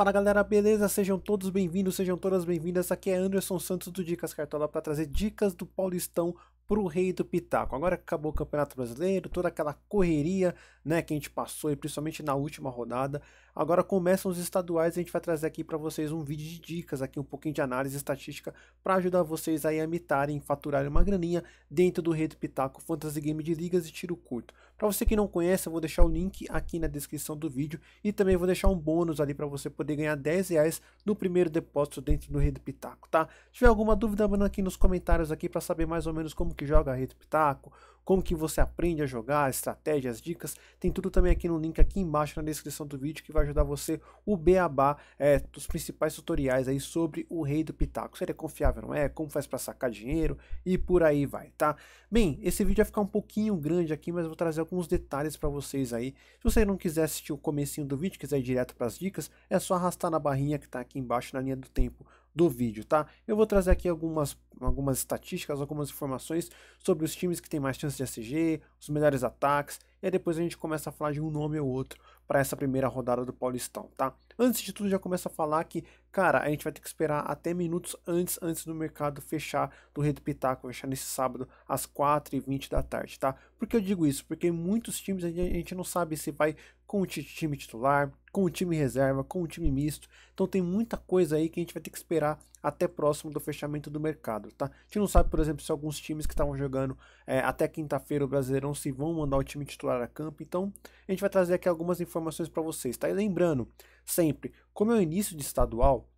Fala galera, beleza? Sejam todos bem-vindos, sejam todas bem-vindas. Aqui é Anderson Santos do Dicas Cartola para trazer dicas do Paulistão para o Rei do Pitaco. Agora que acabou o Campeonato Brasileiro, toda aquela correria né, que a gente passou, e principalmente na última rodada, agora começam os estaduais a gente vai trazer aqui para vocês um vídeo de dicas, aqui um pouquinho de análise estatística para ajudar vocês aí a mitarem, faturarem uma graninha dentro do Rei do Pitaco Fantasy Game de Ligas e Tiro Curto. Para você que não conhece, eu vou deixar o link aqui na descrição do vídeo e também vou deixar um bônus ali para você poder ganhar 10 reais no primeiro depósito dentro do Rei do Pitaco, tá? Se tiver alguma dúvida, manda aqui nos comentários aqui para saber mais ou menos como que joga Rede Pitaco, como que você aprende a jogar, estratégias, dicas, tem tudo também aqui no link aqui embaixo na descrição do vídeo que vai ajudar você o beabá é, dos principais tutoriais aí sobre o rei do pitaco. Se ele é confiável, não é? Como faz para sacar dinheiro e por aí vai, tá? Bem, esse vídeo vai ficar um pouquinho grande aqui, mas eu vou trazer alguns detalhes para vocês aí. Se você não quiser assistir o comecinho do vídeo, quiser ir direto para as dicas, é só arrastar na barrinha que está aqui embaixo na linha do tempo do vídeo, tá? Eu vou trazer aqui algumas, algumas estatísticas, algumas informações sobre os times que têm mais chance de SG, os melhores ataques, e aí depois a gente começa a falar de um nome ou outro para essa primeira rodada do Paulistão, tá? Antes de tudo, já começa a falar que, cara, a gente vai ter que esperar até minutos antes, antes do mercado fechar do Rede Pitaco, fechar nesse sábado às 4h20 da tarde, tá? Por que eu digo isso? Porque muitos times a gente não sabe se vai com o time titular, com o time reserva, com o time misto. Então tem muita coisa aí que a gente vai ter que esperar até próximo do fechamento do mercado, tá? A gente não sabe, por exemplo, se alguns times que estavam jogando é, até quinta-feira o Brasileirão se vão mandar o time titular a campo. Então a gente vai trazer aqui algumas informações informações para vocês, tá? E lembrando, sempre, como é o início de estadual,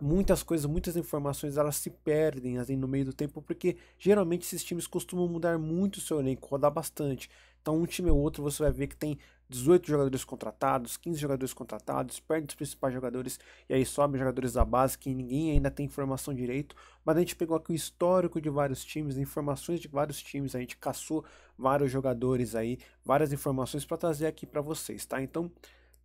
muitas coisas, muitas informações elas se perdem assim no meio do tempo, porque geralmente esses times costumam mudar muito o seu elenco, rodar bastante. Então um time ou outro você vai ver que tem 18 jogadores contratados, 15 jogadores contratados, perde os principais jogadores e aí sobe jogadores da base que ninguém ainda tem informação direito. Mas a gente pegou aqui o histórico de vários times, informações de vários times, a gente caçou vários jogadores aí, várias informações para trazer aqui para vocês, tá? Então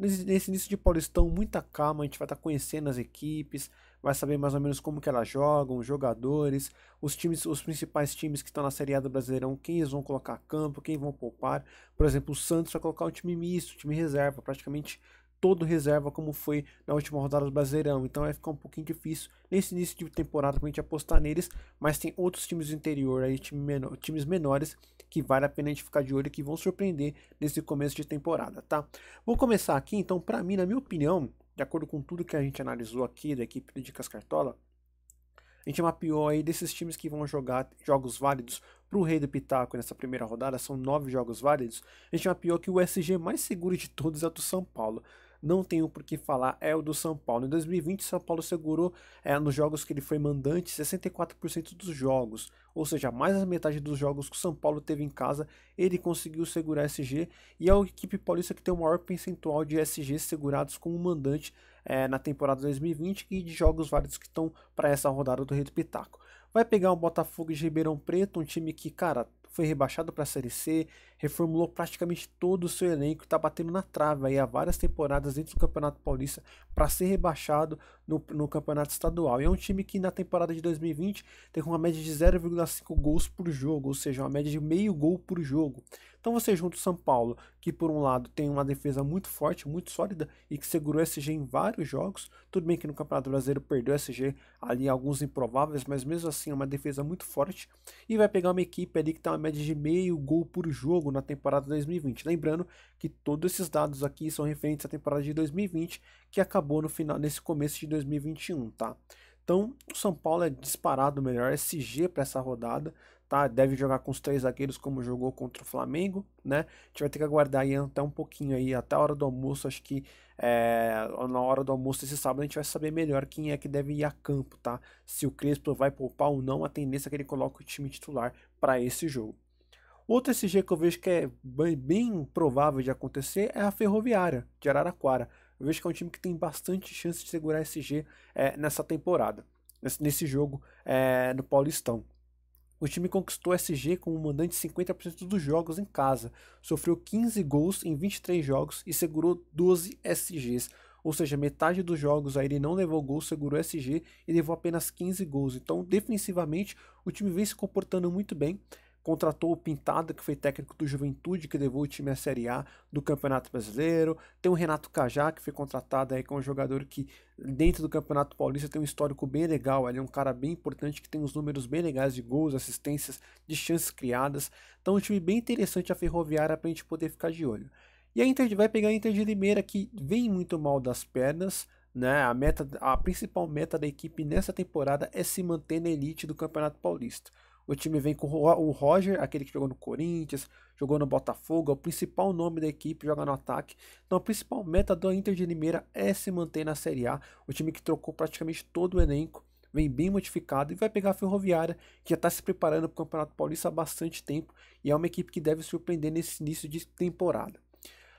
Nesse início de Paulistão, muita calma, a gente vai estar tá conhecendo as equipes, vai saber mais ou menos como que elas jogam, os jogadores, os times, os principais times que estão na Série A do Brasileirão, quem eles vão colocar a campo, quem vão poupar. Por exemplo, o Santos vai colocar um time misto, time reserva, praticamente todo reserva como foi na última rodada do Brasileirão. Então vai ficar um pouquinho difícil nesse início de temporada para a gente apostar neles, mas tem outros times do interior aí, time menor, times menores que vale a pena a gente ficar de olho e que vão surpreender nesse começo de temporada, tá? Vou começar aqui, então, para mim, na minha opinião, de acordo com tudo que a gente analisou aqui da equipe de Dicas Cartola, a gente mapeou aí desses times que vão jogar jogos válidos para o Rei do Pitaco nessa primeira rodada, são nove jogos válidos. A gente mapeou que o SG mais seguro de todos é o do São Paulo não tenho por que falar, é o do São Paulo. Em 2020, São Paulo segurou é, nos jogos que ele foi mandante 64% dos jogos, ou seja, mais da metade dos jogos que o São Paulo teve em casa, ele conseguiu segurar SG e é a equipe paulista que tem o maior percentual de SG segurados como mandante é, na temporada 2020 e de jogos válidos que estão para essa rodada do Rei Pitaco. Vai pegar o Botafogo de Ribeirão Preto, um time que, cara, foi rebaixado para a Série C, reformulou praticamente todo o seu elenco, está batendo na trave aí há várias temporadas dentro do Campeonato Paulista para ser rebaixado no, no, Campeonato Estadual. E é um time que na temporada de 2020 tem uma média de 0,5 gols por jogo, ou seja, uma média de meio gol por jogo. Então você junta o São Paulo, que por um lado tem uma defesa muito forte, muito sólida e que segurou o SG em vários jogos, tudo bem que no Campeonato Brasileiro perdeu o SG ali alguns improváveis, mas mesmo assim é uma defesa muito forte e vai pegar uma equipe ali que tem tá uma média de meio gol por jogo na temporada 2020. Lembrando que todos esses dados aqui são referentes à temporada de 2020, que acabou no final nesse começo de 2021, tá? Então, o São Paulo é disparado melhor SG para essa rodada, tá? Deve jogar com os três zagueiros como jogou contra o Flamengo, né? A gente vai ter que aguardar aí até um pouquinho aí, até a hora do almoço, acho que é, na hora do almoço esse sábado a gente vai saber melhor quem é que deve ir a campo, tá? Se o Crespo vai poupar ou não, a tendência é que ele coloque o time titular para esse jogo. Outro SG que eu vejo que é bem, bem provável de acontecer é a Ferroviária de Araraquara. Eu vejo que é um time que tem bastante chance de segurar SG é, eh, nessa temporada, nesse, nesse jogo é, no Paulistão. O time conquistou SG como mandante 50% dos jogos em casa, sofreu 15 gols em 23 jogos e segurou 12 SGs. Ou seja, metade dos jogos aí ele não levou gol, segurou SG e levou apenas 15 gols. Então, defensivamente, o time vem se comportando muito bem contratou o Pintado que foi técnico do Juventude, que levou o time à Série A do Campeonato Brasileiro. Tem o Renato Cajá, que foi contratado aí, com é um jogador que, dentro do Campeonato Paulista, tem um histórico bem legal. Ele é um cara bem importante, que tem uns números bem legais de gols, assistências, de chances criadas. Então, um time bem interessante a Ferroviária para a gente poder ficar de olho. E a Inter vai pegar a Inter de Limeira, que vem muito mal das pernas. Né? A, meta, a principal meta da equipe nessa temporada é se manter na elite do Campeonato Paulista. O time vem com o Roger, aquele que jogou no Corinthians, jogou no Botafogo, é o principal nome da equipe, joga no ataque. Então a principal meta do Inter de Limeira é se manter na Série A, o time que trocou praticamente todo o elenco, vem bem modificado e vai pegar a Ferroviária, que já está se preparando para o Campeonato Paulista há bastante tempo e é uma equipe que deve surpreender nesse início de temporada.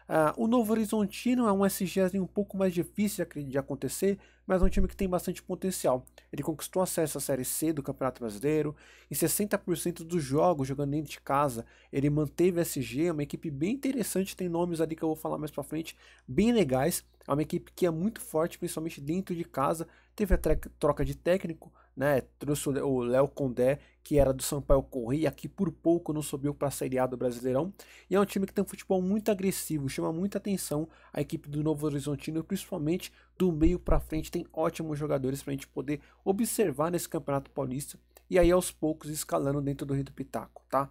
Ah, o Novo Horizontino é um SG assim um pouco mais difícil de acontecer, mas é um time que tem bastante potencial. Ele conquistou acesso à Série C do Campeonato Brasileiro, em 60% dos jogos jogando dentro de casa, ele manteve o SG, é uma equipe bem interessante, tem nomes ali que eu vou falar mais pra frente, bem legais. É uma equipe que é muito forte, principalmente dentro de casa, teve a troca de técnico, né? Trouxe o Léo Condé, que era do Sampaio Corrêa, que por pouco não subiu para a Série A do Brasileirão. E é um time que tem um futebol muito agressivo, chama muita atenção a equipe do Novo Horizontino, principalmente do meio para frente, tem ótimos jogadores para a gente poder observar nesse Campeonato Paulista. E aí aos poucos escalando dentro do Rio do Pitaco, tá?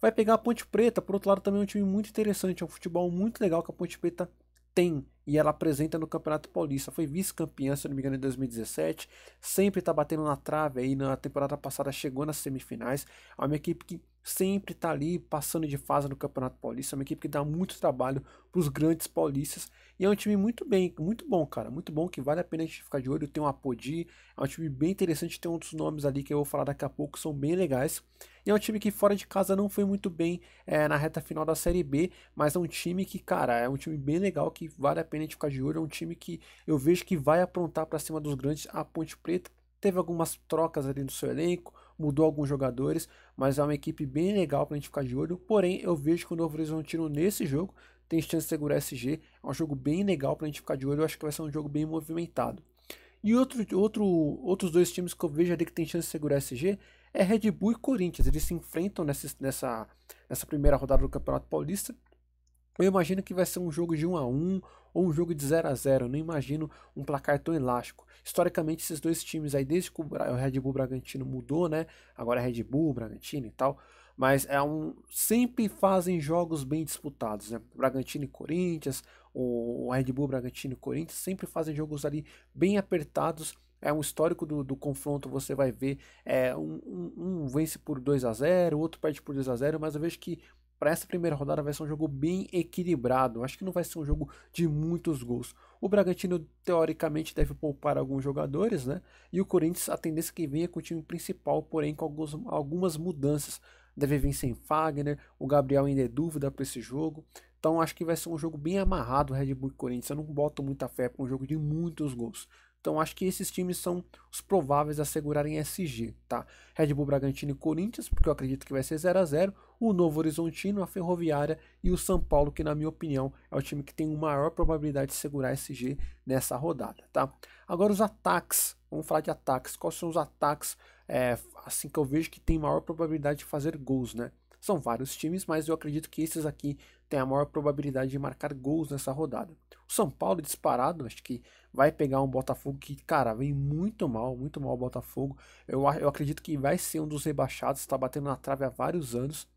Vai pegar a Ponte Preta, por outro lado também é um time muito interessante, é um futebol muito legal que a Ponte Preta tem e ela apresenta no Campeonato Paulista. Foi vice-campeã, se não me engano, em 2017. Sempre está batendo na trave aí. Na temporada passada chegou nas semifinais. É uma equipe que sempre tá ali passando de fase no Campeonato Paulista. É uma equipe que dá muito trabalho para os grandes paulistas. E é um time muito bem, muito bom, cara. Muito bom, que vale a pena a gente ficar de olho. Tem um Apodi, é um time bem interessante. Tem outros nomes ali que eu vou falar daqui a pouco, são bem legais. E é um time que fora de casa não foi muito bem é, na reta final da Série B, mas é um time que, cara, é um time bem legal, que vale a pena a gente ficar de olho. É um time que eu vejo que vai aprontar para cima dos grandes a Ponte Preta. Teve algumas trocas ali no seu elenco, mudou alguns jogadores, mas é uma equipe bem legal para a gente ficar de olho. Porém, eu vejo que o Novo Horizontino nesse jogo tem chance de segurar SG. É um jogo bem legal para a gente ficar de olho. Eu acho que vai ser um jogo bem movimentado. E outro, outro, outros dois times que eu vejo ali que tem chance de segurar SG é Red Bull e Corinthians. Eles se enfrentam nessa, nessa, nessa primeira rodada do Campeonato Paulista. Eu imagino que vai ser um jogo de 1 a 1 ou um jogo de 0 a 0 não imagino um placar tão elástico. Historicamente, esses dois times aí, desde que o Red Bull Bragantino mudou, né? Agora é Red Bull, Bragantino e tal. Mas é um. Sempre fazem jogos bem disputados, né? Bragantino e Corinthians, o Red Bull Bragantino e Corinthians sempre fazem jogos ali bem apertados é um histórico do, do, confronto, você vai ver, é, um, um, um vence por 2 a 0 o outro perde por 2 a 0 mas eu vejo que para essa primeira rodada vai ser um jogo bem equilibrado. Acho que não vai ser um jogo de muitos gols. O Bragantino, teoricamente, deve poupar alguns jogadores, né? E o Corinthians, a tendência que venha é com o time principal, porém com alguns, algumas mudanças. Deve vir sem Fagner, o Gabriel ainda é dúvida para esse jogo. Então acho que vai ser um jogo bem amarrado o Red Bull e Corinthians. Eu não boto muita fé para um jogo de muitos gols. Então acho que esses times são os prováveis a segurarem SG, tá? Red Bull Bragantino e Corinthians, porque eu acredito que vai ser 0 a 0 o Novo Horizontino, a Ferroviária e o São Paulo, que na minha opinião é o time que tem maior probabilidade de segurar SG nessa rodada, tá? Agora os ataques, vamos falar de ataques. Quais são os ataques é, assim que eu vejo que tem maior probabilidade de fazer gols, né? São vários times, mas eu acredito que esses aqui têm a maior probabilidade de marcar gols nessa rodada. O São Paulo disparado, acho que vai pegar um Botafogo que, cara, vem muito mal, muito mal o Botafogo. Eu, eu acredito que vai ser um dos rebaixados, está batendo na trave há vários anos.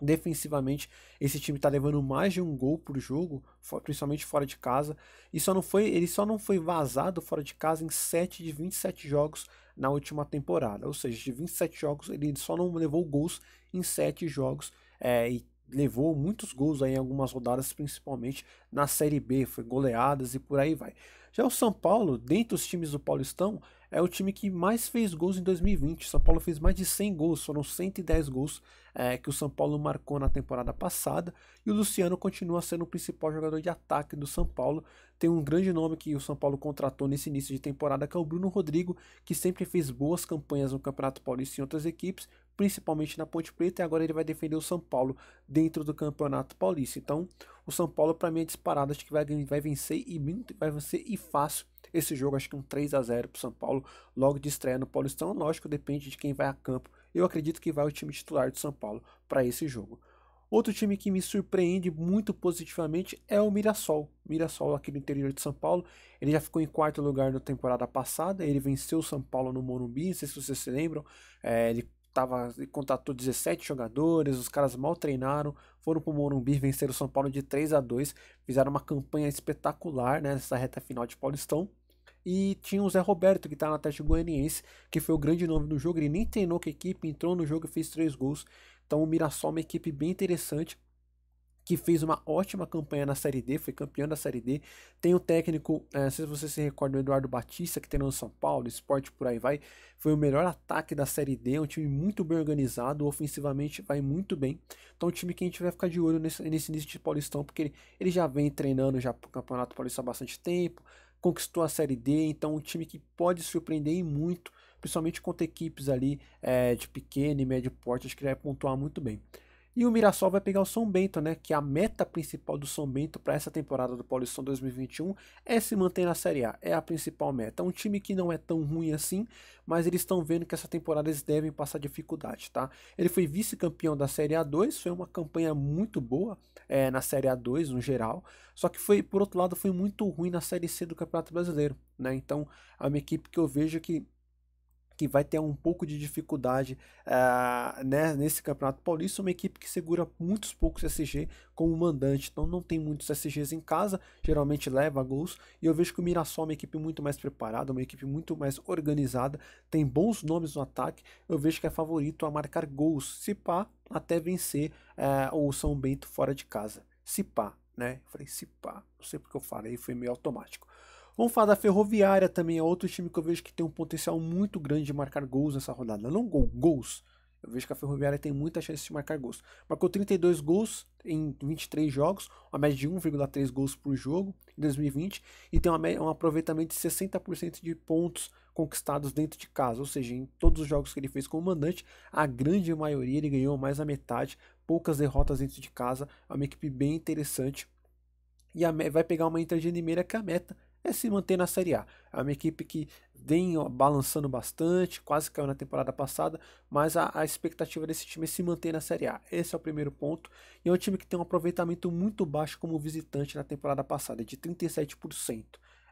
Defensivamente, esse time está levando mais de um gol por jogo, principalmente fora de casa. E só não foi, ele só não foi vazado fora de casa em 7 de 27 jogos na última temporada. Ou seja, de 27 jogos, ele só não levou gols em 7 jogos. É, e levou muitos gols aí em algumas rodadas, principalmente na Série B, foi goleadas e por aí vai. Já o São Paulo, dentre os times do Paulistão, é o time que mais fez gols em 2020. O São Paulo fez mais de 100 gols, foram 110 gols é, que o São Paulo marcou na temporada passada. E o Luciano continua sendo o principal jogador de ataque do São Paulo. Tem um grande nome que o São Paulo contratou nesse início de temporada, que é o Bruno Rodrigo, que sempre fez boas campanhas no Campeonato Paulista e em outras equipes, principalmente na Ponte Preta, e agora ele vai defender o São Paulo dentro do Campeonato Paulista. Então, o São Paulo, para mim, é disparado. Acho que vai, vai vencer e vai vencer e fácil esse jogo. Acho que um 3 a 0 para o São Paulo, logo de estreia no Paulistão. Lógico, depende de quem vai a campo. Eu acredito que vai o time titular do São Paulo para esse jogo. Outro time que me surpreende muito positivamente é o Mirassol. Mirassol aqui do interior de São Paulo. Ele já ficou em quarto lugar na temporada passada. Ele venceu o São Paulo no Morumbi, não sei se vocês se lembram. É, ele tava, contratou 17 jogadores, os caras mal treinaram, foram pro Morumbi, venceram o São Paulo de 3 a 2 fizeram uma campanha espetacular né, nessa reta final de Paulistão. E tinha o Zé Roberto, que tá na Atlético Goianiense, que foi o grande nome do jogo, ele nem treinou com a equipe, entrou no jogo e fez três gols. Então o Mirassol é uma equipe bem interessante, que fez uma ótima campanha na Série D, foi campeão da Série D. Tem o técnico, é, se você se recorda, o Eduardo Batista, que treinou no São Paulo, esporte por aí vai. Foi o melhor ataque da Série D, é um time muito bem organizado, ofensivamente vai muito bem. Então, um time que a gente vai ficar de olho nesse, nesse início de Paulistão, porque ele, ele já vem treinando já para o Campeonato Paulista há bastante tempo, conquistou a Série D, então um time que pode surpreender e muito, principalmente contra equipes ali é, de pequeno e médio porte, acho que ele vai pontuar muito bem. E o Mirassol vai pegar o São Bento, né? Que é a meta principal do São Bento para essa temporada do Paulistão 2021 é se manter na Série A. É a principal meta. É um time que não é tão ruim assim, mas eles estão vendo que essa temporada eles devem passar dificuldade, tá? Ele foi vice-campeão da Série A2, foi uma campanha muito boa é, na Série A2 no geral. Só que foi, por outro lado, foi muito ruim na Série C do Campeonato Brasileiro, né? Então, é uma equipe que eu vejo que que vai ter um pouco de dificuldade uh, né, nesse Campeonato Paulista, uma equipe que segura muitos poucos SG como mandante, então não tem muitos SGs em casa, geralmente leva gols, e eu vejo que o Mirassol é uma equipe muito mais preparada, uma equipe muito mais organizada, tem bons nomes no ataque, eu vejo que é favorito a marcar gols, se pá, até vencer uh, o São Bento fora de casa, se pá, né, eu falei se pá, não sei porque eu falei, foi meio automático. Vamos falar da Ferroviária também, é outro time que eu vejo que tem um potencial muito grande de marcar gols nessa rodada. Não gol, gols. Eu vejo que a Ferroviária tem muita chance de marcar gols. Marcou 32 gols em 23 jogos, uma média de 1,3 gols por jogo em 2020 e tem uma, um aproveitamento de 60% de pontos conquistados dentro de casa, ou seja, em todos os jogos que ele fez como mandante, a grande maioria ele ganhou mais da metade, poucas derrotas dentro de casa, é uma equipe bem interessante e a, vai pegar uma Inter de Limeira que a meta é se manter na Série A. É uma equipe que vem balançando bastante, quase caiu na temporada passada, mas a, a, expectativa desse time é se manter na Série A. Esse é o primeiro ponto. E é um time que tem um aproveitamento muito baixo como visitante na temporada passada, de 37%.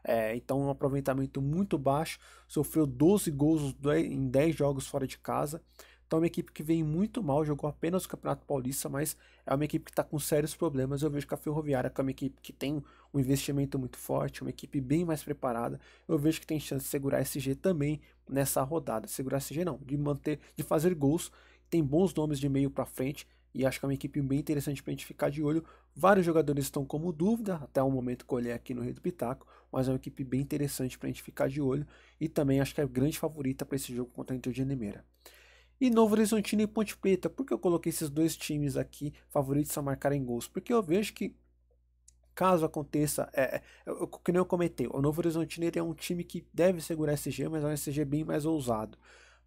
É, então, um aproveitamento muito baixo, sofreu 12 gols em 10 jogos fora de casa. Então, é uma equipe que vem muito mal, jogou apenas o Campeonato Paulista, mas é uma equipe que está com sérios problemas. Eu vejo que a Ferroviária, que é uma equipe que tem um investimento muito forte, uma equipe bem mais preparada, eu vejo que tem chance de segurar a SG também nessa rodada. Segurar a SG não, de manter, de fazer gols. Tem bons nomes de meio para frente e acho que é uma equipe bem interessante para a gente ficar de olho. Vários jogadores estão como dúvida, até o momento colher aqui no Rei do Pitaco, mas é uma equipe bem interessante para a gente ficar de olho e também acho que é grande favorita para esse jogo contra a Inter de Limeira. E Novo Horizontino e Ponte Preta. Por que eu coloquei esses dois times aqui favoritos a marcarem gols? Porque eu vejo que caso aconteça, é, é eu, que nem eu comentei, o Novo Horizontino é um time que deve segurar SG, mas é um SG bem mais ousado.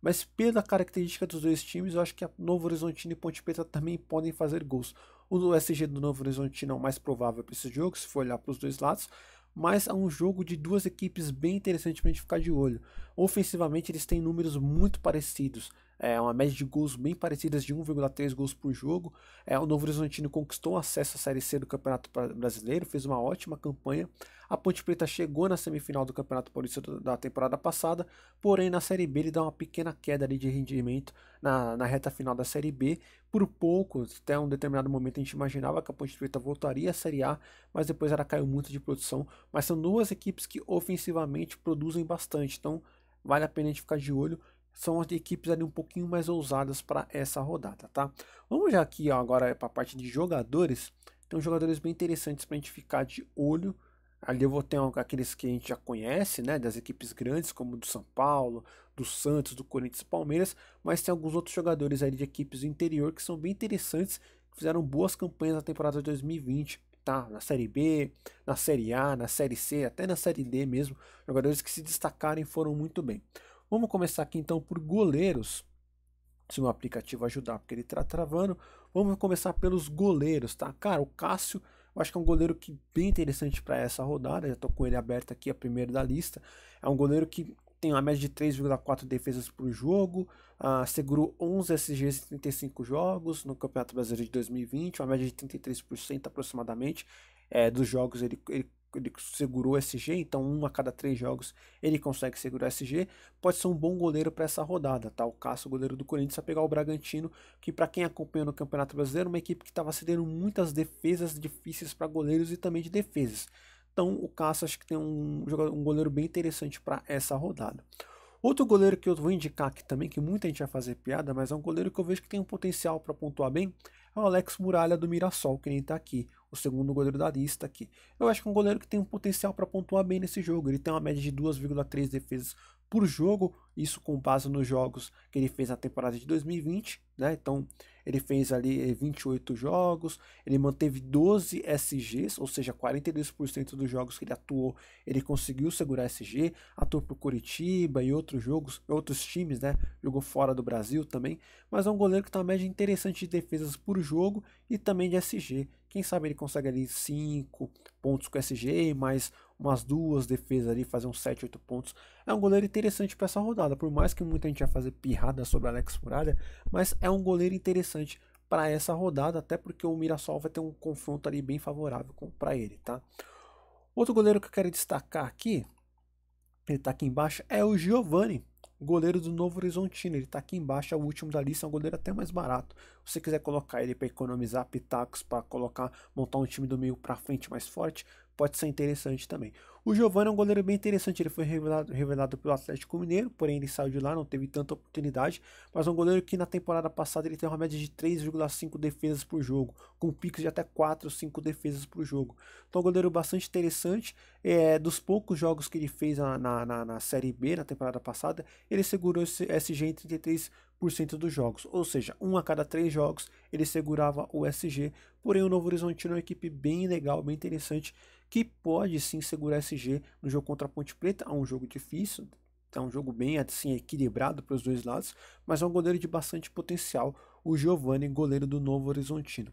Mas pela característica dos dois times, eu acho que a Novo Horizontino e Ponte Preta também podem fazer gols. O SG do Novo Horizontino é o mais provável para esse jogo, se for olhar para os dois lados, mas é um jogo de duas equipes bem interessante para a gente ficar de olho. Ofensivamente, eles têm números muito parecidos é, uma média de gols bem parecidas de 1,3 gols por jogo. É, o Novo Horizontino conquistou acesso à Série C do Campeonato Brasileiro, fez uma ótima campanha. A Ponte Preta chegou na semifinal do Campeonato Paulista da temporada passada, porém na Série B ele dá uma pequena queda ali de rendimento na, na reta final da Série B. Por pouco, até um determinado momento a gente imaginava que a Ponte Preta voltaria à Série A, mas depois ela caiu muito de produção. Mas são duas equipes que ofensivamente produzem bastante, então vale a pena a gente ficar de olho são as equipes ali um pouquinho mais ousadas para essa rodada, tá? Vamos já aqui ó, agora para a parte de jogadores. Tem uns jogadores bem interessantes para a gente ficar de olho. Ali eu vou ter aqueles que a gente já conhece, né? Das equipes grandes, como do São Paulo, do Santos, do Corinthians e Palmeiras. Mas tem alguns outros jogadores ali de equipes do interior que são bem interessantes, que fizeram boas campanhas na temporada de 2020, tá? Na Série B, na Série A, na Série C, até na Série D mesmo. Jogadores que se destacaram e foram muito bem. Vamos começar aqui então por goleiros. Se o meu aplicativo ajudar, porque ele está travando. Vamos começar pelos goleiros, tá? Cara, o Cássio, eu acho que é um goleiro que bem interessante para essa rodada. Já estou com ele aberto aqui, a primeira da lista. É um goleiro que tem uma média de 3,4 defesas por jogo, ah, segurou 11 SGs em 35 jogos no Campeonato Brasileiro de 2020, uma média de 33% aproximadamente é, dos jogos ele, ele ele segurou o SG, então um a cada três jogos ele consegue segurar o SG. Pode ser um bom goleiro para essa rodada, tá? O Cássio, goleiro do Corinthians, a pegar o Bragantino, que para quem acompanha no Campeonato Brasileiro, uma equipe que estava cedendo muitas defesas difíceis para goleiros e também de defesas. Então o Cássio acho que tem um, um goleiro bem interessante para essa rodada. Outro goleiro que eu vou indicar aqui também, que muita gente vai fazer piada, mas é um goleiro que eu vejo que tem um potencial para pontuar bem, é o Alex Muralha do Mirassol, que nem está aqui o segundo goleiro da lista, que eu acho que é um goleiro que tem um potencial para pontuar bem nesse jogo. Ele tem uma média de 2,3 defesas por jogo, isso com base nos jogos que ele fez na temporada de 2020, né? Então, ele fez ali 28 eh, jogos, ele manteve 12 SGs, ou seja, 42% dos jogos que ele atuou, ele conseguiu segurar SG, atuou por Curitiba e outros jogos, outros times, né? Jogou fora do Brasil também, mas é um goleiro que tem uma média interessante de defesas por jogo e também de SG. Quem sabe ele consegue ali 5 pontos com o SG, mais umas duas defesas ali, fazer uns 7, 8 pontos. É um goleiro interessante para essa rodada, por mais que muita gente vá fazer pirrada sobre Alex Muralha, mas é um goleiro interessante para essa rodada, até porque o Mirassol vai ter um confronto ali bem favorável para ele, tá? Outro goleiro que eu quero destacar aqui, ele está aqui embaixo, é o Giovani, goleiro do Novo Horizontino. Ele está aqui embaixo, é o último da lista, é um goleiro até mais barato. Se você quiser colocar ele para economizar pitacos, para colocar montar um time do meio para frente mais forte, pode ser interessante também. O Giovanni é um goleiro bem interessante, ele foi revelado, revelado pelo Atlético Mineiro, porém ele saiu de lá, não teve tanta oportunidade, mas é um goleiro que na temporada passada ele tem uma média de 3,5 defesas por jogo, com picos de até 4 ou 5 defesas por jogo. Então é um goleiro bastante interessante, é, dos poucos jogos que ele fez na, na, na, na Série B na temporada passada, ele segurou esse SG 33 7% dos jogos, ou seja, um a cada três jogos ele segurava o SG. Porém, o Novo Horizontino é uma equipe bem legal, bem interessante, que pode sim segurar SG no jogo contra a Ponte Preta. É um jogo difícil, é um jogo bem assim equilibrado para os dois lados, mas é um goleiro de bastante potencial, o Giovanni, goleiro do Novo Horizontino.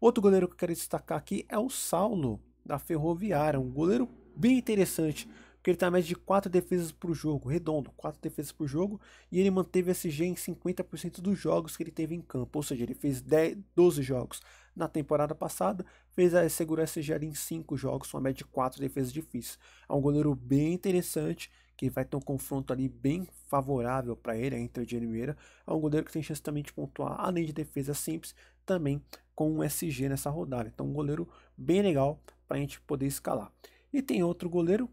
Outro goleiro que eu quero destacar aqui é o Saulo, da Ferroviária, um goleiro bem interessante, porque ele tem uma média de 4 defesas por jogo, redondo, 4 defesas por jogo, e ele manteve esse G em 50% dos jogos que ele teve em campo, ou seja, ele fez 10, 12 jogos na temporada passada, fez a segurança SG ali em 5 jogos, com uma média de 4 defesas difíceis. É um goleiro bem interessante, que vai ter um confronto ali bem favorável para ele, entre o Jeremy Meira. É um goleiro que tem chance também de pontuar, além de defesa simples, também com um SG nessa rodada. Então, um goleiro bem legal para a gente poder escalar. E tem outro goleiro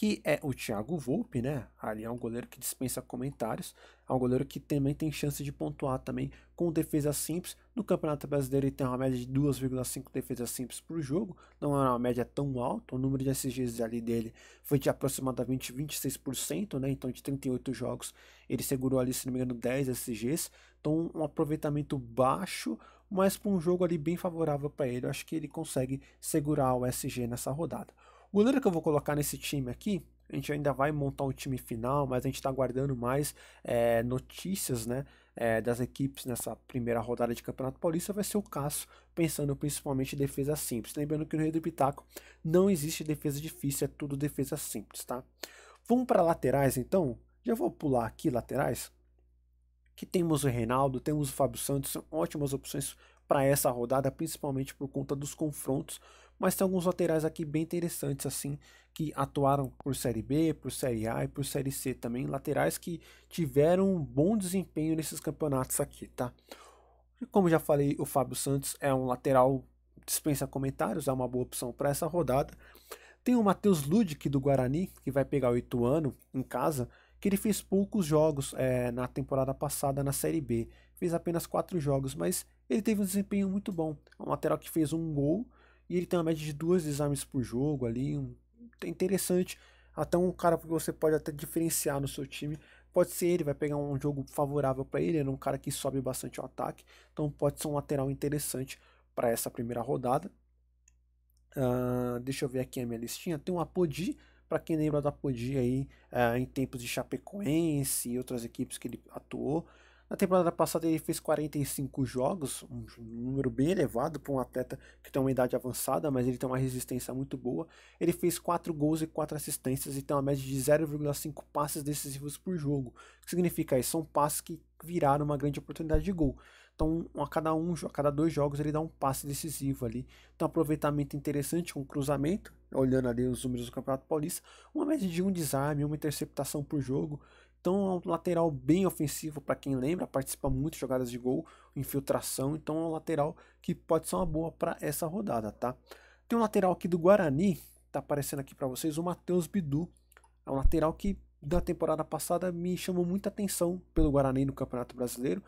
que é o Thiago Volpe, né? Ali é um goleiro que dispensa comentários, é um goleiro que também tem chance de pontuar também com defesa simples. No Campeonato Brasileiro ele tem uma média de 2,5 defesas simples por jogo, não é uma média tão alta, o número de SGs ali dele foi de aproximadamente 26%, né? Então de 38 jogos ele segurou ali, se não me engano, 10 SGs, então um aproveitamento baixo, mas para um jogo ali bem favorável para ele, eu acho que ele consegue segurar o SG nessa rodada. O goleiro que eu vou colocar nesse time aqui, a gente ainda vai montar um time final, mas a gente está aguardando mais é, notícias né, é, das equipes nessa primeira rodada de Campeonato Paulista. Vai ser o caso pensando principalmente em defesa simples. Lembrando que no Rio do Pitaco não existe defesa difícil, é tudo defesa simples, tá? Vamos para laterais então? Já vou pular aqui laterais. Que temos o Reinaldo, temos o Fábio Santos, são ótimas opções para essa rodada, principalmente por conta dos confrontos mas tem alguns laterais aqui bem interessantes, assim, que atuaram por Série B, por Série A e por Série C também. Laterais que tiveram um bom desempenho nesses campeonatos aqui, tá? E como já falei, o Fábio Santos é um lateral, dispensa comentários, é uma boa opção para essa rodada. Tem o Matheus Ludic do Guarani, que vai pegar o Ituano em casa, que ele fez poucos jogos é, na temporada passada na Série B. Fez apenas quatro jogos, mas ele teve um desempenho muito bom. É um lateral que fez um gol e ele tem uma média de duas exames por jogo ali. Um, é interessante. Até um cara que você pode até diferenciar no seu time. Pode ser ele, vai pegar um jogo favorável para ele. Ele é um cara que sobe bastante o ataque. Então pode ser um lateral interessante para essa primeira rodada. Uh, deixa eu ver aqui a minha listinha. Tem um Apodi, para quem lembra da Apodi aí uh, em tempos de Chapecoense e outras equipes que ele atuou. Na temporada passada ele fez 45 jogos, um número bem elevado para um atleta que tem uma idade avançada, mas ele tem uma resistência muito boa. Ele fez 4 gols e 4 assistências e tem uma média de 0,5 passes decisivos por jogo. O que significa isso? São passes que viraram uma grande oportunidade de gol. Então, a cada um, a cada dois jogos ele dá um passe decisivo ali. Então, aproveitamento interessante com um cruzamento, olhando ali os números do Campeonato Paulista, uma média de um desarme, uma interceptação por jogo. Então é um lateral bem ofensivo para quem lembra, participa muito de jogadas de gol, infiltração, então é um lateral que pode ser uma boa para essa rodada, tá? Tem um lateral aqui do Guarani, tá aparecendo aqui para vocês, o Matheus Bidu. É um lateral que da temporada passada me chamou muita atenção pelo Guarani no Campeonato Brasileiro.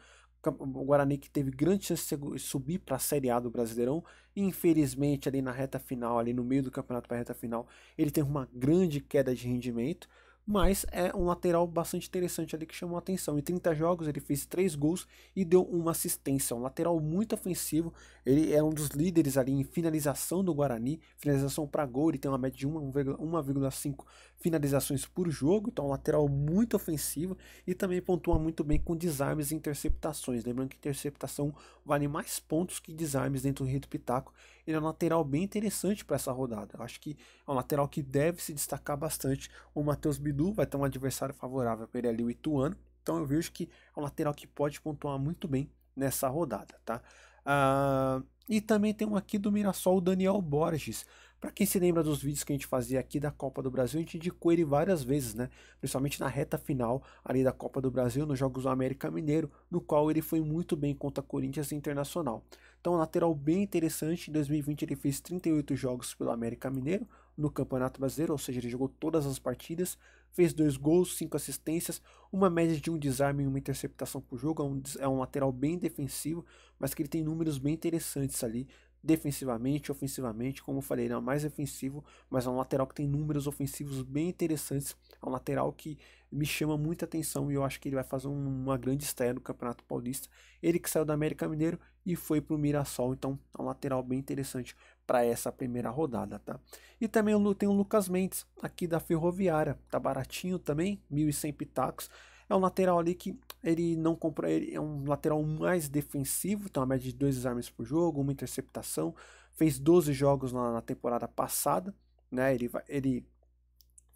O Guarani que teve grande chance de subir para a Série A do Brasileirão. infelizmente, ali na reta final, ali no meio do campeonato para a reta final, ele teve uma grande queda de rendimento mas é um lateral bastante interessante ali que chamou a atenção. Em 30 jogos ele fez 3 gols e deu uma assistência, um lateral muito ofensivo. Ele é um dos líderes ali em finalização do Guarani, finalização para gol, ele tem uma média de 1,5 finalizações por jogo, então é um lateral muito ofensivo e também pontua muito bem com desarmes e interceptações. Lembrando que interceptação vale mais pontos que desarmes dentro do Rito Pitaco. Ele é um lateral bem interessante para essa rodada. Eu acho que é um lateral que deve se destacar bastante. O Matheus Bidu vai ter um adversário favorável para ele ali, o Ituano. Então eu vejo que é um lateral que pode pontuar muito bem nessa rodada, tá? Ah, e também tem um aqui do Mirassol, o Daniel Borges. Para quem se lembra dos vídeos que a gente fazia aqui da Copa do Brasil, a gente indicou ele várias vezes, né? Principalmente na reta final ali da Copa do Brasil, nos Jogos do América Mineiro, no qual ele foi muito bem contra Corinthians Internacional. Então, um lateral bem interessante. Em 2020 ele fez 38 jogos pelo América Mineiro no Campeonato Brasileiro, ou seja, ele jogou todas as partidas, fez dois gols, cinco assistências, uma média de um desarme e uma interceptação por jogo. É um, é um lateral bem defensivo, mas que ele tem números bem interessantes ali defensivamente, ofensivamente, como eu falei, ele né, é o mais ofensivo, mas é um lateral que tem números ofensivos bem interessantes, é um lateral que me chama muita atenção e eu acho que ele vai fazer uma grande estreia no Campeonato Paulista. Ele que saiu da América Mineiro e foi para o Mirassol, então é um lateral bem interessante para essa primeira rodada, tá? E também tem o Lucas Mendes, aqui da Ferroviária, tá baratinho também, 1.100 pitacos, é um lateral ali que ele não compra, ele é um lateral mais defensivo, tem então, uma média de dois desarmes por jogo, uma interceptação. Fez 12 jogos na, na temporada passada, né? Ele, ele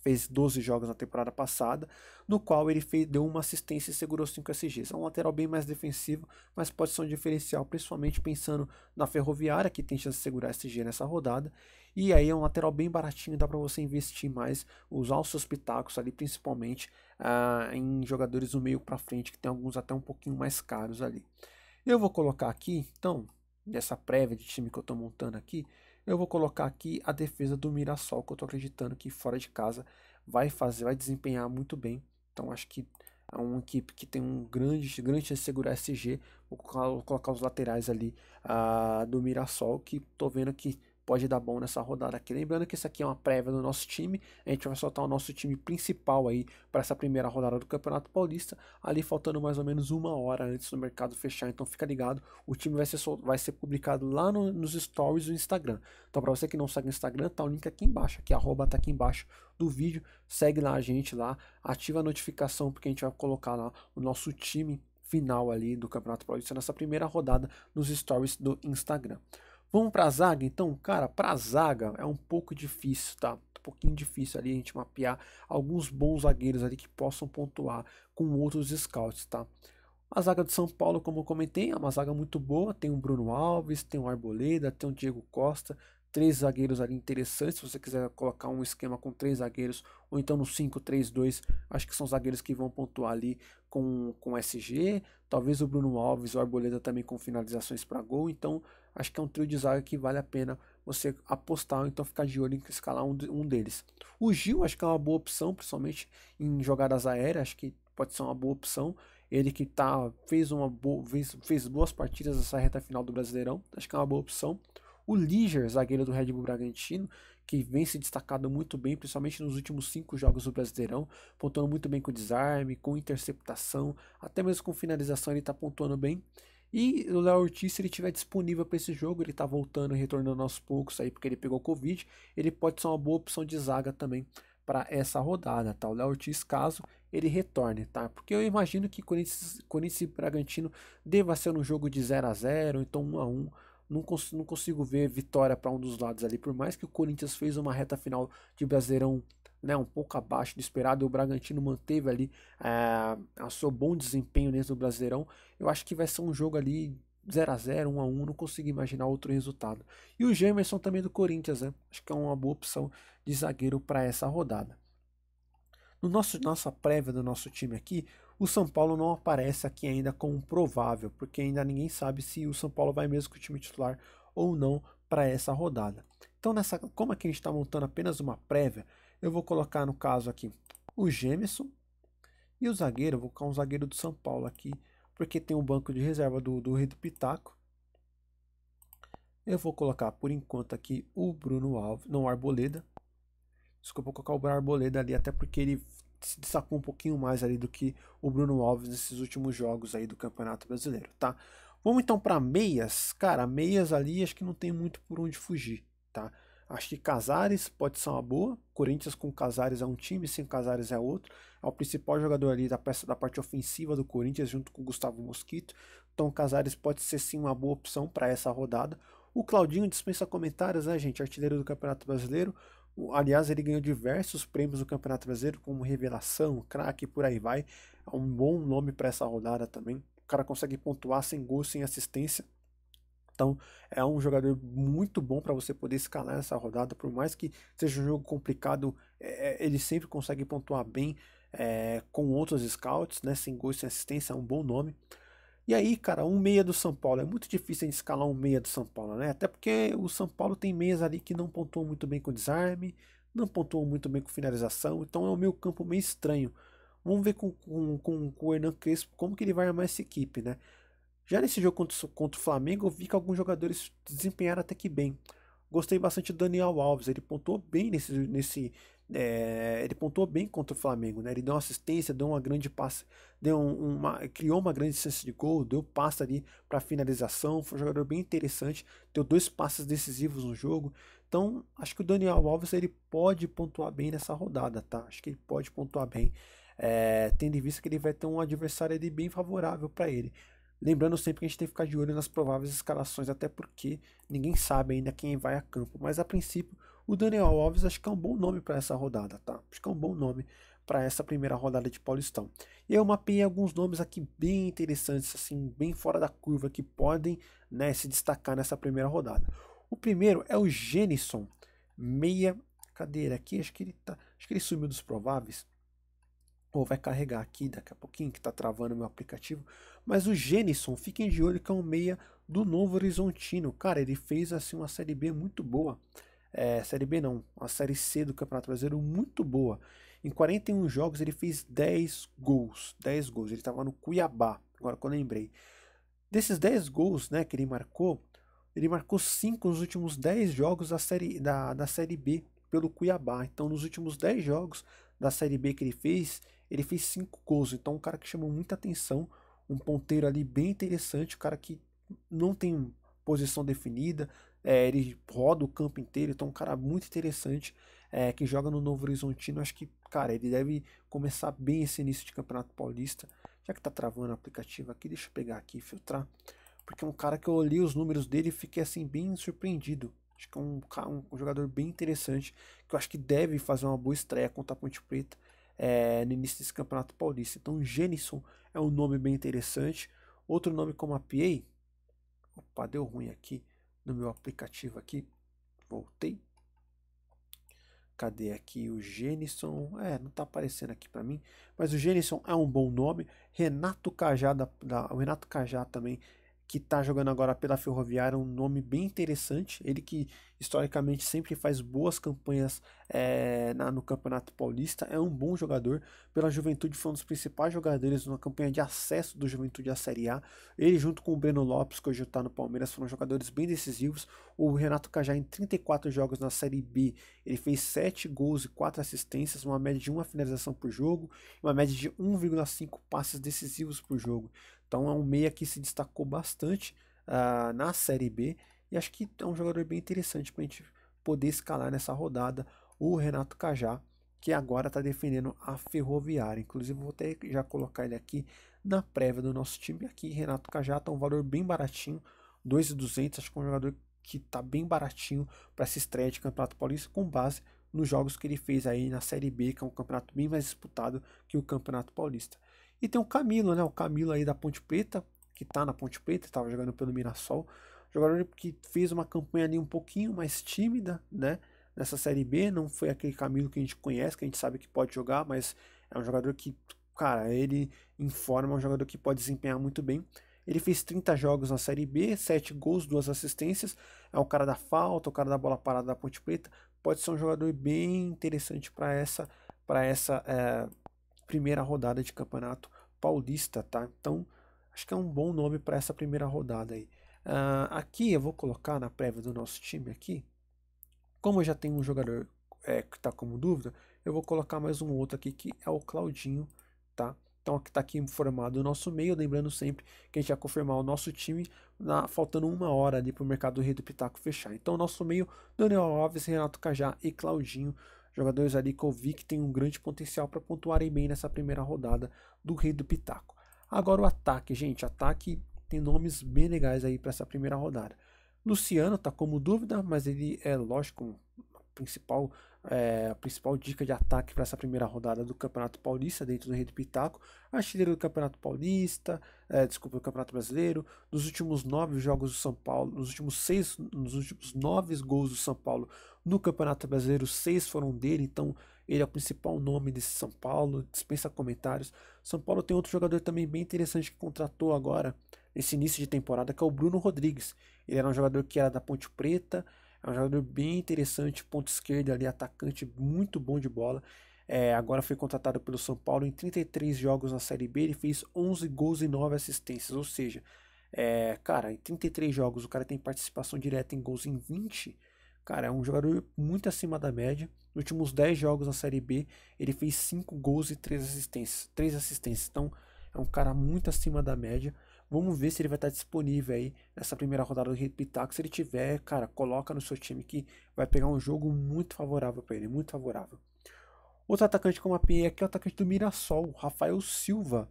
fez 12 jogos na temporada passada, no qual ele fez, deu uma assistência e segurou 5 SGs. É um lateral bem mais defensivo, mas pode ser um diferencial, principalmente pensando na Ferroviária, que tem chance de segurar SG nessa rodada, e aí é um lateral bem baratinho, dá para você investir mais, usar os seus pitacos ali, principalmente ah, em jogadores do meio para frente, que tem alguns até um pouquinho mais caros ali. Eu vou colocar aqui, então, nessa prévia de time que eu estou montando aqui, eu vou colocar aqui a defesa do Mirassol, que eu estou acreditando que fora de casa vai fazer, vai desempenhar muito bem. Então acho que é uma equipe que tem um grande, grande chance de segurar SG. Vou colocar, os laterais ali uh, do Mirassol, que estou vendo que pode dar bom nessa rodada aqui. Lembrando que isso aqui é uma prévia do nosso time, a gente vai soltar o nosso time principal aí para essa primeira rodada do Campeonato Paulista, ali faltando mais ou menos uma hora antes do mercado fechar, então fica ligado, o time vai ser, sol... vai ser publicado lá no... nos stories do Instagram. Então para você que não segue o Instagram, tá o link aqui embaixo, aqui arroba tá aqui embaixo do vídeo, segue lá a gente lá, ativa a notificação porque a gente vai colocar lá o nosso time final ali do Campeonato Paulista nessa primeira rodada nos stories do Instagram. Vamos para a zaga, então? Cara, para a zaga é um pouco difícil, tá? Um pouquinho difícil ali a gente mapear alguns bons zagueiros ali que possam pontuar com outros scouts, tá? A zaga de São Paulo, como eu comentei, é uma zaga muito boa. Tem o Bruno Alves, tem o Arboleda, tem o Diego Costa. Três zagueiros ali interessantes. Se você quiser colocar um esquema com três zagueiros, ou então no 5-3-2, acho que são zagueiros que vão pontuar ali com, com SG. Talvez o Bruno Alves, o Arboleda também com finalizações para gol. Então acho que é um trio de zaga que vale a pena você apostar, ou então ficar de olho em escalar um, um deles. O Gil acho que é uma boa opção, principalmente em jogadas aéreas, acho que pode ser uma boa opção. Ele que tá, fez, uma boa, fez, fez boas partidas nessa reta final do Brasileirão, acho que é uma boa opção. O Liger, zagueiro do Red Bull Bragantino, que vem se destacando muito bem, principalmente nos últimos cinco jogos do Brasileirão, pontuando muito bem com desarme, com interceptação, até mesmo com finalização ele está pontuando bem. E o Léo Ortiz, se ele estiver disponível para esse jogo, ele está voltando e retornando aos poucos aí, porque ele pegou Covid, ele pode ser uma boa opção de zaga também para essa rodada, tá? O Léo Ortiz, caso ele retorne, tá? Porque eu imagino que Corinthians, Corinthians e Bragantino deva ser um jogo de 0 a 0 então 1 a 1 não, cons não consigo ver vitória para um dos lados ali, por mais que o Corinthians fez uma reta final de Brasileirão né, um pouco abaixo do esperado. E o Bragantino manteve ali é, a seu bom desempenho dentro do Brasileirão. Eu acho que vai ser um jogo ali 0 a 0 1 a 1 não consigo imaginar outro resultado. E o são também do Corinthians, né? Acho que é uma boa opção de zagueiro para essa rodada. No nosso nossa prévia do nosso time aqui, o São Paulo não aparece aqui ainda como provável, porque ainda ninguém sabe se o São Paulo vai mesmo com o time titular ou não para essa rodada. Então, nessa, como é que a gente está montando apenas uma prévia, eu vou colocar no caso aqui o Gemerson e o zagueiro, vou colocar um zagueiro do São Paulo aqui, porque tem um banco de reserva do, do Rei do Pitaco. Eu vou colocar por enquanto aqui o Bruno Alves, não o Arboleda. Desculpa, vou colocar o Bruno Arboleda ali, até porque ele se destacou um pouquinho mais ali do que o Bruno Alves nesses últimos jogos aí do Campeonato Brasileiro, tá? Vamos então para meias. Cara, meias ali acho que não tem muito por onde fugir, tá? Acho que Casares pode ser uma boa. Corinthians com Casares é um time, sem Casares é outro. É o principal jogador ali da, peça, da parte ofensiva do Corinthians, junto com o Gustavo Mosquito. Então, Casares pode ser sim uma boa opção para essa rodada. O Claudinho dispensa comentários, né, gente? Artilheiro do Campeonato Brasileiro. Aliás, ele ganhou diversos prêmios do Campeonato Brasileiro, como Revelação, Craque, por aí vai. É um bom nome para essa rodada também. O cara consegue pontuar sem gol, sem assistência. Então é um jogador muito bom para você poder escalar essa rodada, por mais que seja um jogo complicado, é, é ele sempre consegue pontuar bem é, com outros scouts, né? Sem gol e sem assistência, é um bom nome. E aí, cara, um meia do São Paulo. É muito difícil a gente escalar um meia do São Paulo, né? Até porque o São Paulo tem meias ali que não pontuam muito bem com desarme, não pontuam muito bem com finalização. Então é um meio campo meio estranho. Vamos ver com, com, com, com o Hernan Crespo como que ele vai armar essa equipe, né? Já nesse jogo contra, contra o Flamengo, eu vi que alguns jogadores desempenharam até que bem. Gostei bastante do Daniel Alves, ele pontuou bem nesse. nesse é, ele pontuou bem contra o Flamengo, né? Ele deu uma assistência, deu uma grande passe, deu uma, criou uma grande chance de gol, deu passe ali para finalização, foi um jogador bem interessante, deu dois passes decisivos no jogo. Então, acho que o Daniel Alves ele pode pontuar bem nessa rodada, tá? Acho que ele pode pontuar bem, é, tendo em vista que ele vai ter um adversário ali bem favorável para ele. Lembrando sempre que a gente tem que ficar de olho nas prováveis escalações, até porque ninguém sabe ainda quem vai a campo. Mas a princípio, o Daniel Alves acho que é um bom nome para essa rodada, tá? Acho que é um bom nome para essa primeira rodada de Paulistão. Eu mapeei alguns nomes aqui bem interessantes, assim, bem fora da curva, que podem né, se destacar nessa primeira rodada. O primeiro é o Genison, meia cadeira aqui, acho que ele tá, acho que ele sumiu dos prováveis pô, vai carregar aqui daqui a pouquinho que tá travando meu aplicativo. Mas o Genison, fiquem de olho que é um meia do Novo Horizontino. Cara, ele fez assim uma série B muito boa. É, série B não, uma série C do Campeonato Brasileiro muito boa. Em 41 jogos ele fez 10 gols, 10 gols. Ele estava no Cuiabá, agora que eu lembrei. Desses 10 gols, né, que ele marcou, ele marcou 5 nos últimos 10 jogos da série da, da série B pelo Cuiabá. Então, nos últimos 10 jogos da série B que ele fez, ele fez cinco gols. Então, um cara que chamou muita atenção, um ponteiro ali bem interessante, um cara que não tem posição definida, é, ele roda o campo inteiro, então um cara muito interessante é, que joga no Novo Horizontino. Acho que, cara, ele deve começar bem esse início de Campeonato Paulista. Já que tá travando o aplicativo aqui, deixa eu pegar aqui e filtrar. Porque é um cara que eu olhei os números dele e fiquei assim bem surpreendido. Acho que é um, um, um jogador bem interessante, que eu acho que deve fazer uma boa estreia contra a Ponte Preta é, no início desse Campeonato Paulista. Então, Genison é um nome bem interessante. Outro nome como a PA. Opa, deu ruim aqui no meu aplicativo aqui. Voltei. Cadê aqui o Genison? É, não está aparecendo aqui para mim, mas o Genison é um bom nome. Renato Cajá da, da, o Renato Cajá também que está jogando agora pela Ferroviária, um nome bem interessante. Ele que historicamente sempre faz boas campanhas é, na, no Campeonato Paulista, é um bom jogador. Pela Juventude foi um dos principais jogadores na campanha de acesso do Juventude à Série A. Ele junto com o Breno Lopes, que hoje está no Palmeiras, foram jogadores bem decisivos. O Renato Cajá em 34 jogos na Série B, ele fez 7 gols e 4 assistências, uma média de uma finalização por jogo, uma média de 1,5 passes decisivos por jogo. Então é um meia que se destacou bastante uh, na Série B e acho que é um jogador bem interessante para a gente poder escalar nessa rodada o Renato Cajá, que agora está defendendo a Ferroviária. Inclusive vou até já colocar ele aqui na prévia do nosso time aqui. Renato Cajá está um valor bem baratinho, 2.200, acho que é um jogador que está bem baratinho para se estreia de Campeonato Paulista com base nos jogos que ele fez aí na Série B, que é um campeonato bem mais disputado que o Campeonato Paulista. E tem o Camilo, né? O Camilo aí da Ponte Preta, que tá na Ponte Preta, estava jogando pelo Mirassol. Jogador que fez uma campanha ali um pouquinho mais tímida, né? Nessa Série B, não foi aquele Camilo que a gente conhece, que a gente sabe que pode jogar, mas é um jogador que, cara, ele informa, é um jogador que pode desempenhar muito bem. Ele fez 30 jogos na Série B, 7 gols, 2 assistências. É o cara da falta, o cara da bola parada da Ponte Preta. Pode ser um jogador bem interessante para essa, para essa é, primeira rodada de campeonato paulista, tá? Então, acho que é um bom nome para essa primeira rodada aí. Uh, aqui eu vou colocar na prévia do nosso time aqui, como eu já tenho um jogador é, que está como dúvida, eu vou colocar mais um outro aqui que é o Claudinho, tá? Então aqui está aqui formado o nosso meio, lembrando sempre que a gente vai confirmar o nosso time na, faltando uma hora ali para o mercado do Rei do Pitaco fechar. Então nosso meio, Daniel Alves, Renato Cajá e Claudinho Jogadores ali que eu vi que tem um grande potencial para pontuarem bem nessa primeira rodada do Rei do Pitaco. Agora o ataque, gente. Ataque tem nomes bem legais aí para essa primeira rodada. Luciano tá como dúvida, mas ele é lógico principal é, a principal dica de ataque para essa primeira rodada do Campeonato Paulista, dentro do Rede Pitaco, artilheiro do Campeonato Paulista, é, desculpa, do Campeonato Brasileiro, nos últimos nove jogos do São Paulo, nos últimos seis, nos últimos nove gols do São Paulo no Campeonato Brasileiro, seis foram dele, então ele é o principal nome desse São Paulo, dispensa comentários. São Paulo tem outro jogador também bem interessante que contratou agora, nesse início de temporada, que é o Bruno Rodrigues. Ele era um jogador que era da Ponte Preta, é um jogador bem interessante, ponto esquerdo ali, atacante muito bom de bola. É, agora foi contratado pelo São Paulo em 33 jogos na Série B, ele fez 11 gols e 9 assistências, ou seja, é, cara, em 33 jogos o cara tem participação direta em gols em 20, cara, é um jogador muito acima da média. Nos últimos 10 jogos na Série B, ele fez 5 gols e 3 assistências, 3 assistências. Então, é um cara muito acima da média. Vamos ver se ele vai estar disponível aí nessa primeira rodada do Pitaco. Se ele tiver, cara, coloca no seu time que vai pegar um jogo muito favorável para ele, muito favorável. Outro atacante que eu mapeei aqui é o atacante do Mirassol, Rafael Silva.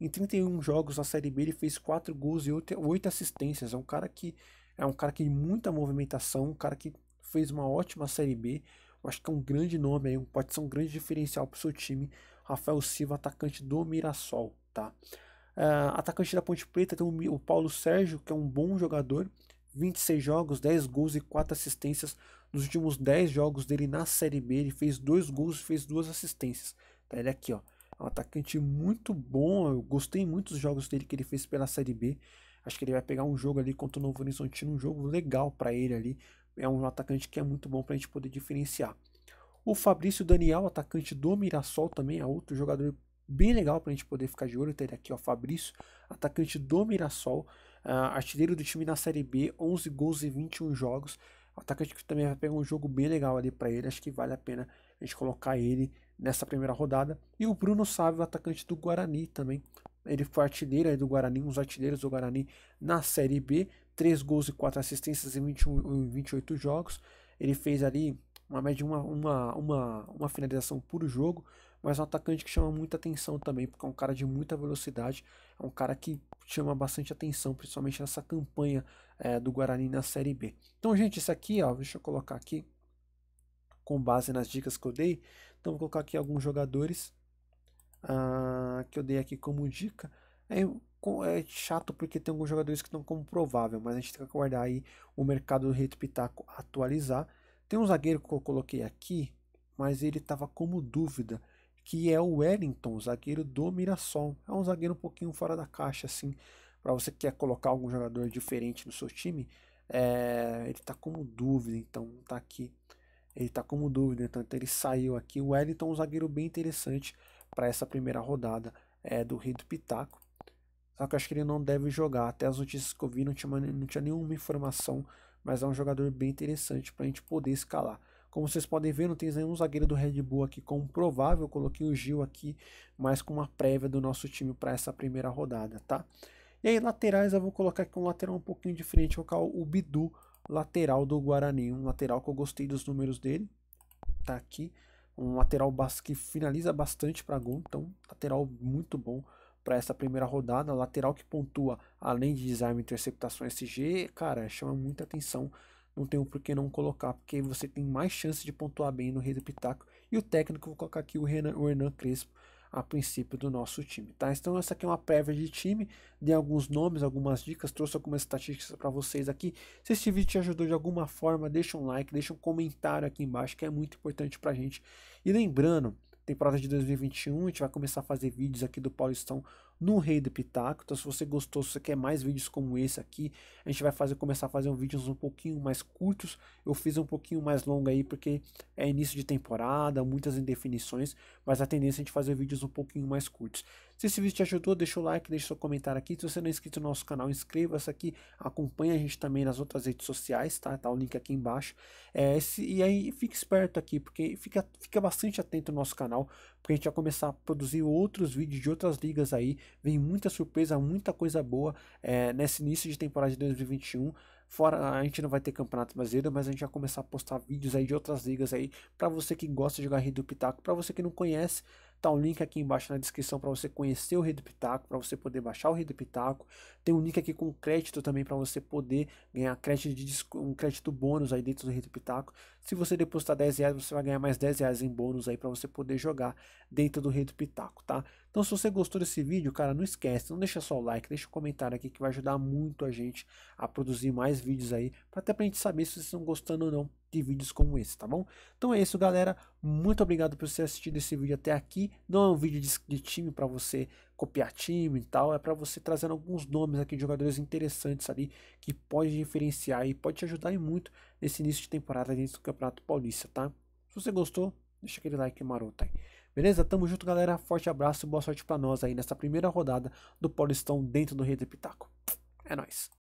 Em 31 jogos na Série B ele fez 4 gols e 8 assistências. É um cara que é um cara que tem muita movimentação, um cara que fez uma ótima Série B. Eu acho que é um grande nome aí, pode ser um grande diferencial para o seu time. Rafael Silva, atacante do Mirassol, tá? Uh, atacante da Ponte Preta tem o, Paulo Sérgio, que é um bom jogador, 26 jogos, 10 gols e 4 assistências. Nos últimos 10 jogos dele na Série B, ele fez 2 gols e fez 2 assistências. Tá ele aqui, ó. É um atacante muito bom. Eu gostei muito dos jogos dele que ele fez pela Série B. Acho que ele vai pegar um jogo ali contra o Novo Horizontino, um jogo legal para ele ali. É um atacante que é muito bom para a gente poder diferenciar. O Fabrício Daniel, atacante do Mirassol, também é outro jogador bem legal para a gente poder ficar de olho. Tem aqui, o Fabrício, atacante do Mirassol, uh, artilheiro do time na Série B, 11 gols e 21 jogos. Atacante que também vai pegar um jogo bem legal ali para ele. Acho que vale a pena a gente colocar ele nessa primeira rodada. E o Bruno Sávio, atacante do Guarani também. Ele foi artilheiro do Guarani, uns artilheiros do Guarani na Série B. 3 gols e 4 assistências em 21, 28 jogos. Ele fez ali uma média de uma, uma, uma, uma finalização por jogo mas é um atacante que chama muita atenção também, porque é um cara de muita velocidade, é um cara que chama bastante atenção, principalmente nessa campanha é, do Guarani na Série B. Então, gente, isso aqui, ó, deixa eu colocar aqui, com base nas dicas que eu dei, então vou colocar aqui alguns jogadores ah, que eu dei aqui como dica. É, é chato porque tem alguns jogadores que estão como provável, mas a gente tem que aguardar aí o mercado do Rito Pitaco atualizar. Tem um zagueiro que eu coloquei aqui, mas ele estava como dúvida que é o Wellington, zagueiro do Mirassol. É um zagueiro um pouquinho fora da caixa, assim, para você que quer colocar algum jogador diferente no seu time. É, ele está como dúvida, então está aqui. Ele está como dúvida, então ele saiu aqui. O Wellington é um zagueiro bem interessante para essa primeira rodada é, do Rio do Pitaco. Só que eu acho que ele não deve jogar. Até as notícias que eu vi não tinha, não tinha nenhuma informação, mas é um jogador bem interessante para a gente poder escalar. Como vocês podem ver, não tem nenhum zagueiro do Red Bull aqui como provável. Eu coloquei o Gil aqui, mas com uma prévia do nosso time para essa primeira rodada, tá? E aí, laterais, eu vou colocar aqui um lateral um pouquinho diferente, vou colocar o Bidu, lateral do Guarani. Um lateral que eu gostei dos números dele, tá aqui. Um lateral que finaliza bastante para gol, então lateral muito bom para essa primeira rodada. Lateral que pontua, além de desarme e interceptação SG, cara, chama muita atenção não tem o um porquê não colocar, porque você tem mais chance de pontuar bem no Rei do Pitaco. E o técnico, vou colocar aqui o Renan, o Hernan Crespo, a princípio do nosso time, tá? Então essa aqui é uma prévia de time, dei alguns nomes, algumas dicas, trouxe algumas estatísticas para vocês aqui. Se este vídeo te ajudou de alguma forma, deixa um like, deixa um comentário aqui embaixo, que é muito importante pra gente. E lembrando, temporada de 2021, a gente vai começar a fazer vídeos aqui do Paulistão no Rei do Pitaco. Então, se você gostou, se você quer mais vídeos como esse aqui, a gente vai fazer, começar a fazer um vídeos um pouquinho mais curtos. Eu fiz um pouquinho mais longo aí, porque é início de temporada, muitas indefinições, mas a tendência é a gente fazer vídeos um pouquinho mais curtos. Se esse vídeo te ajudou, deixa o like, deixa o seu comentário aqui. Se você não é inscrito no nosso canal, inscreva-se aqui. Acompanhe a gente também nas outras redes sociais, tá? Tá o link aqui embaixo. É, e aí, fique esperto aqui, porque fica, fica bastante atento no nosso canal, porque a gente vai começar a produzir outros vídeos de outras ligas aí. Vem muita surpresa, muita coisa boa é, nesse início de temporada de 2021. Fora, a gente não vai ter campeonato brasileiro, mas a gente vai começar a postar vídeos aí de outras ligas aí, para você que gosta de jogar Rei do Pitaco, para você que não conhece, tá o um link aqui embaixo na descrição para você conhecer o Rei do Pitaco, para você poder baixar o Rei do Pitaco. Tem um link aqui com crédito também para você poder ganhar crédito de um crédito bônus aí dentro do Rei do Pitaco. Se você depositar 10 reais, você vai ganhar mais 10 reais em bônus aí para você poder jogar dentro do Rei do Pitaco, tá? Então, se você gostou desse vídeo, cara, não esquece, não deixa só o like, deixa o um comentário aqui que vai ajudar muito a gente a produzir mais vídeos aí, para até pra gente saber se vocês estão gostando ou não de vídeos como esse, tá bom? Então é isso, galera. Muito obrigado por você assistir esse vídeo até aqui. Não é um vídeo de, de time para você copiar time e tal, é para você trazer alguns nomes aqui de jogadores interessantes ali que pode diferenciar e pode te ajudar muito nesse início de temporada dentro do Campeonato Paulista, tá? Se você gostou, deixa aquele like maroto aí. Beleza? Tamo junto, galera. Forte abraço, e boa sorte para nós aí nessa primeira rodada do Paulistão dentro do Rede Pitaco. É nóis.